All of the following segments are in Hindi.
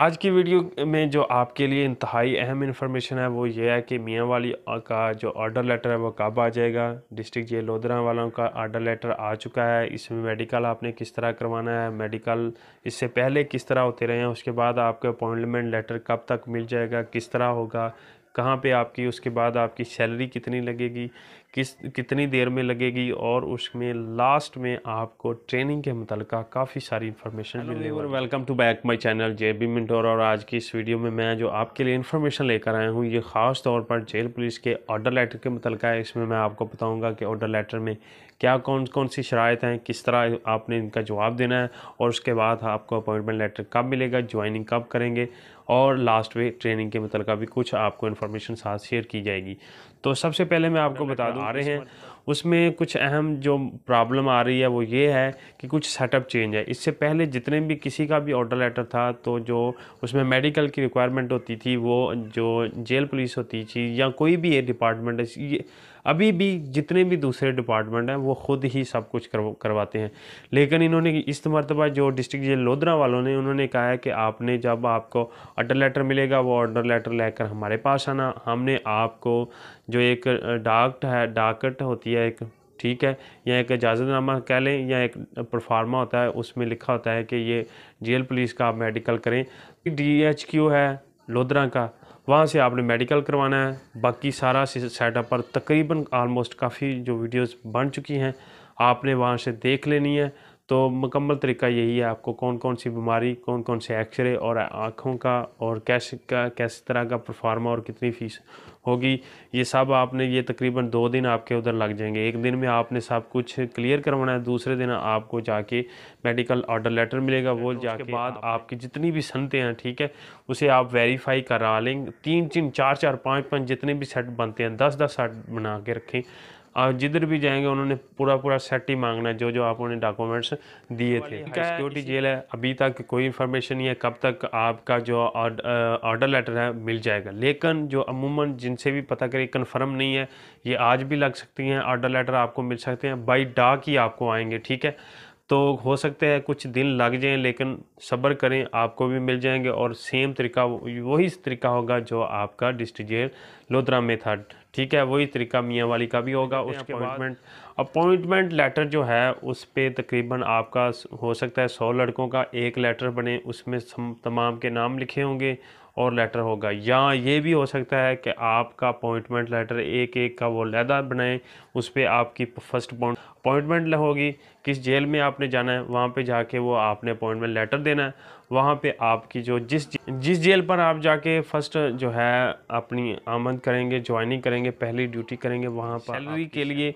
आज की वीडियो में जो आपके लिए इंतहाई अहम इन्फॉर्मेशन है वो ये है कि मियाँ वाली का जो ऑर्डर लेटर है वो कब आ जाएगा डिस्ट्रिक्ट जेल लोधरा वालों का ऑर्डर लेटर आ चुका है इसमें मेडिकल आपने किस तरह करवाना है मेडिकल इससे पहले किस तरह होते रहे हैं उसके बाद आपका अपॉइंटमेंट लेटर कब तक मिल जाएगा किस तरह होगा कहाँ पे आपकी उसके बाद आपकी सैलरी कितनी लगेगी किस कितनी देर में लगेगी और उसमें लास्ट में आपको ट्रेनिंग के मुतलक काफ़ी सारी इन्फॉर्मेशन मिलेगी और welcome to back my channel J B mentor और आज की इस वीडियो में मैं जो आपके लिए इन्फॉर्मेशन लेकर आया हूँ ये ख़ास तौर पर जेल पुलिस के ऑर्डर लेटर के मुतल है इसमें मैं आपको बताऊँगा कि ऑर्डर लेटर में क्या कौन कौन सी शरात हैं किस तरह आपने इनका जवाब देना है और उसके बाद आपको अपॉइंटमेंट लेटर कब मिलेगा ज्वाइनिंग कब करेंगे और लास्ट में ट्रेनिंग के मतलब भी कुछ आपको इन्फॉर्मेशन साथ शेयर की जाएगी तो सबसे पहले मैं आपको बता दूँ आ रहे हैं उसमें कुछ अहम जो प्रॉब्लम आ रही है वो ये है कि कुछ सेटअप चेंज है इससे पहले जितने भी किसी का भी ऑर्डर लेटर था तो जो उसमें मेडिकल की रिक्वायरमेंट होती थी वो जो जेल पुलिस होती थी या कोई भी ये डिपार्टमेंट ये अभी भी जितने भी दूसरे डिपार्टमेंट हैं वो ख़ुद ही सब कुछ कर, करवाते हैं लेकिन इन्होंने इस मरतबा जो डिस्ट्रिक्ट जेल लोधरा वालों ने उन्होंने कहा है कि आपने जब आपको ऑर्डर लेटर मिलेगा वो ऑर्डर लेटर लेकर हमारे पास आना हमने आपको जो एक डाकट है डाकट होती है एक ठीक है या एक इजाज़तनामा कह लें या एक परफार्मा होता है उसमें लिखा होता है कि ये जेल पुलिस का आप मेडिकल करें डी एच क्यू है लोधरा का वहाँ से आपने मेडिकल करवाना है बाकी सारा सेटअप पर तकरीबन आलमोस्ट काफ़ी जो वीडियोस बन चुकी हैं आपने वहाँ से देख लेनी है तो मुकम्मल तरीका यही है आपको कौन कौन सी बीमारी कौन कौन से एक्सरे और आँखों का और कैसे का कैसे तरह का परफार्मा और कितनी फ़ीस होगी ये सब आपने ये तकरीबन दो दिन आपके उधर लग जाएंगे एक दिन में आपने सब कुछ क्लियर करवाना है दूसरे दिन आपको जाके मेडिकल ऑर्डर लेटर मिलेगा वो जाके बाद आप आपकी जितनी भी संतें हैं ठीक है उसे आप वेरीफाई करा लेंगे तीन तीन चार चार पाँच पाँच जितने भी सेट बनते हैं दस दस सेट बना के रखें और जिधर भी जाएंगे उन्होंने पूरा पूरा सेट ही मांगना है जो जो आप उन्हें डॉक्यूमेंट्स दिए थे सिक्योरिटी जेल है अभी तक कोई इन्फॉर्मेशन नहीं है कब तक आपका जो ऑर्डर लेटर uh, है मिल जाएगा लेकिन जो अमूमन जिनसे भी पता करें कन्फर्म नहीं है ये आज भी लग सकती हैं ऑर्डर लेटर आपको मिल सकते हैं बाई डाक ही आपको आएंगे ठीक है तो हो सकते हैं कुछ दिन लग जाएं लेकिन सब्र करें आपको भी मिल जाएंगे और सेम तरीका वही तरीका होगा जो आपका डिस्ट्रिक्ट जेल लोधरा में था ठीक है वही तरीका मियाँ वाली का भी होगा उसके अपॉइंटमेंट अपॉइंटमेंट लेटर जो है उस पर तकरीबन आपका हो सकता है सौ लड़कों का एक लेटर बने उसमें तमाम के नाम लिखे होंगे और लेटर होगा या ये भी हो सकता है कि आपका अपॉइंटमेंट लेटर एक एक का वो लहदा बनाएं उस पर आपकी फर्स्ट अपॉइंटमेंट होगी किस जेल में आपने जाना है वहाँ पे जाके वो आपने अपॉइंटमेंट लेटर देना है वहाँ पे आपकी जो जिस जिस जेल पर आप जाके फर्स्ट जो है अपनी आमद करेंगे ज्वाइनिंग करेंगे पहली ड्यूटी करेंगे वहाँ पर सैलरी के लिए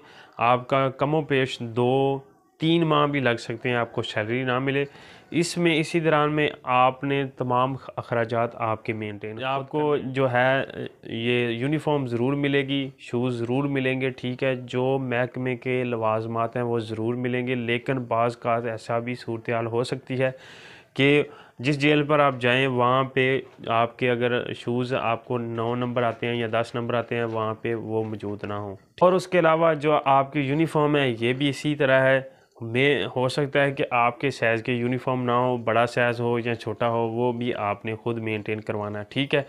आपका कमो पेश दो तीन माह भी लग सकते हैं आपको सैलरी ना मिले इसमें इसी दौरान में आपने तमाम अखराज आपके मेनटेन आपको जो है ये यूनिफॉर्म ज़रूर मिलेगी शूज़ ज़रूर मिलेंगे ठीक है जो महकमे के लवाजमात हैं वो ज़रूर मिलेंगे लेकिन बाज़ का ऐसा भी सूरत हाल हो सकती है कि जिस जेल पर आप जाएं वहाँ पे आपके अगर शूज़ आपको नौ नंबर आते हैं या दस नंबर आते हैं वहाँ पे वो मौजूद ना हो और उसके अलावा जो आपकी यूनिफॉर्म है ये भी इसी तरह है મે હો સકતા હૈ કે આપકે સાઈઝ કે યુનિફોર્મ ના હો બડા સાઈઝ હો કે છોટા હો વો ભી આપને ખુદ મેન્ટેન કરવાના ઠીક હે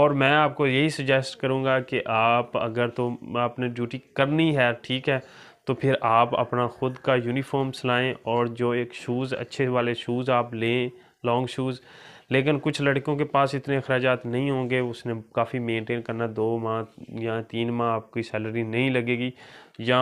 ઓર મે આપકો યહી સજેસ્ટ કરુંગા કે આપ અગર તો આપને ડ્યુટી કરની હૈ ઠીક હે તો ફિર આપ અપના ખુદ કા યુનિફોર્મ સલાએ ઓર જો એક શૂઝ ache વાલે શૂઝ આપ લે લોંગ શૂઝ लेकिन कुछ लड़कियों के पास इतने अखराज नहीं होंगे उसने काफ़ी मेंटेन करना दो माह या तीन माह आपकी सैलरी नहीं लगेगी या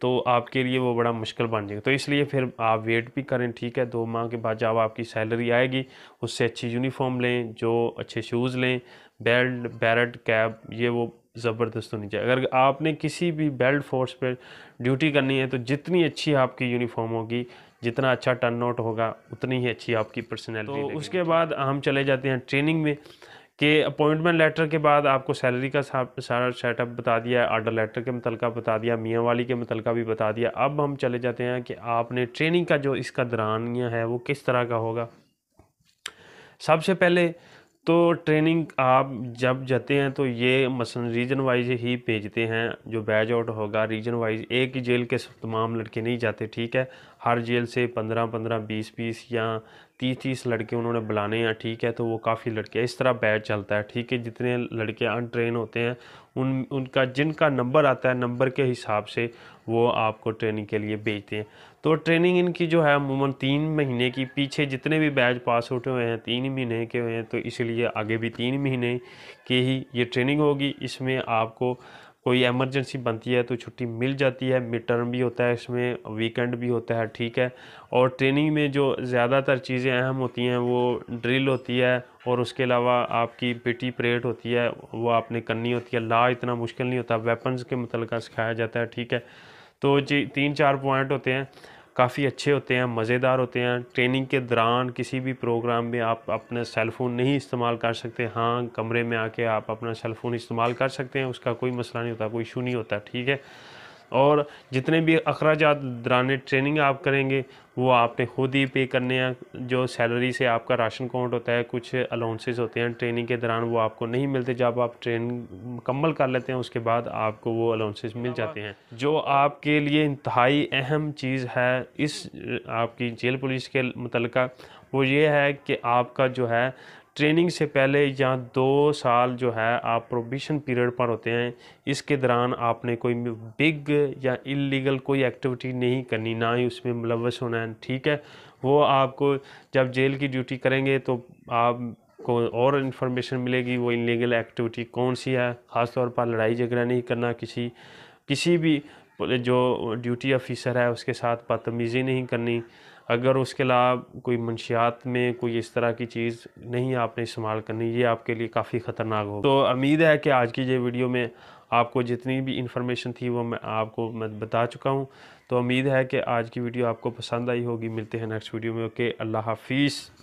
तो आपके लिए वो बड़ा मुश्किल बन जाएगा तो इसलिए फिर आप वेट भी करें ठीक है दो माह के बाद जब आपकी सैलरी आएगी उससे अच्छी यूनिफॉर्म लें जो अच्छे शूज़ लें बेल्ट बैरट कैब ये वो ज़बरदस्त होनी चाहिए अगर आपने किसी भी बेल्ट फोर्स पर ड्यूटी करनी है तो जितनी अच्छी आपकी यूनिफॉर्म होगी जितना अच्छा टर्न आउट होगा उतनी ही अच्छी आपकी पर्सनैलिटी तो उसके बाद हम चले जाते हैं ट्रेनिंग में कि अपॉइंटमेंट लेटर के बाद आपको सैलरी का सारा सेटअप बता दिया आर्डर लेटर के मुतल बता दिया मियाँ वाली के मुतल भी बता दिया अब हम चले जाते हैं कि आपने ट्रेनिंग का जो इसका दरानिया है वो किस तरह का होगा सबसे पहले तो ट्रेनिंग आप जब जाते हैं तो ये मसलन रीजन वाइज ही भेजते हैं जो बैच आउट होगा रीजन वाइज एक ही जेल के तमाम लड़के नहीं जाते ठीक है हर जेल से पंद्रह पंद्रह बीस बीस या तीस तीस लड़के उन्होंने बुलाने हैं ठीक है तो वो काफ़ी लड़के इस तरह बैच चलता है ठीक है जितने लड़के अनट्रेन होते हैं उन उनका जिनका नंबर आता है नंबर के हिसाब से वो आपको ट्रेनिंग के लिए भेजते हैं तो ट्रेनिंग इनकी जो है अमूमन तीन महीने की पीछे जितने भी बैच पास उठे हुए हैं तीन महीने के हुए हैं तो इसलिए आगे भी तीन महीने की ही ये ट्रेनिंग होगी इसमें आपको कोई एमरजेंसी बनती है तो छुट्टी मिल जाती है मिड टर्म भी होता है इसमें वीकेंड भी होता है ठीक है और ट्रेनिंग में जो ज़्यादातर चीज़ें अहम होती हैं वो ड्रिल होती है और उसके अलावा आपकी पिटी परेड होती है वो आपने करनी होती है ला इतना मुश्किल नहीं होता वेपन्स के मतलब सिखाया जाता है ठीक है तो जी तीन चार पॉइंट होते हैं काफ़ी अच्छे होते हैं मज़ेदार होते हैं ट्रेनिंग के दौरान किसी भी प्रोग्राम में आप अपना सेलफ़ोन नहीं इस्तेमाल कर सकते हाँ कमरे में आके आप अपना सेलफ़ोन इस्तेमाल कर सकते हैं उसका कोई मसला नहीं होता कोई इशू नहीं होता ठीक है और जितने भी अखराज दौरान ट्रेनिंग आप करेंगे वो आपने खुद ही पे करने हैं जो सैलरी से आपका राशन काउंट होता है कुछ अलाउंसेस होते हैं ट्रेनिंग के दौरान वो आपको नहीं मिलते जब आप ट्रेन मुकम्मल कर लेते हैं उसके बाद आपको वो अलाउंसेस मिल जाते हैं जो आपके लिए इंतहाई अहम चीज़ है इस आपकी जेल पुलिस के मुतलका वो ये है कि आपका जो है ट्रेनिंग से पहले या दो साल जो है आप प्रोबिशन पीरियड पर होते हैं इसके दौरान आपने कोई बिग या इलीगल कोई एक्टिविटी नहीं करनी ना ही उसमें मुलवस होना है ठीक है वो आपको जब जेल की ड्यूटी करेंगे तो आपको और इन्फॉर्मेशन मिलेगी वो इलीगल एक्टिविटी कौन सी है ख़ासतौर पर लड़ाई झगड़ा नहीं करना किसी किसी भी जो ड्यूटी ऑफिसर है उसके साथ बदतमीज़ी नहीं करनी अगर उसके अलावा कोई मनशियात में कोई इस तरह की चीज़ नहीं आपने इस्तेमाल करनी ये आपके लिए काफ़ी ख़तरनाक हो तो उम्मीद है कि आज की ये वीडियो में आपको जितनी भी इन्फॉर्मेशन थी वो मैं आपको मैं बता चुका हूँ तो उम्मीद है कि आज की वीडियो आपको पसंद आई होगी मिलते हैं नेक्स्ट वीडियो में ओके अल्लाह हाफिज़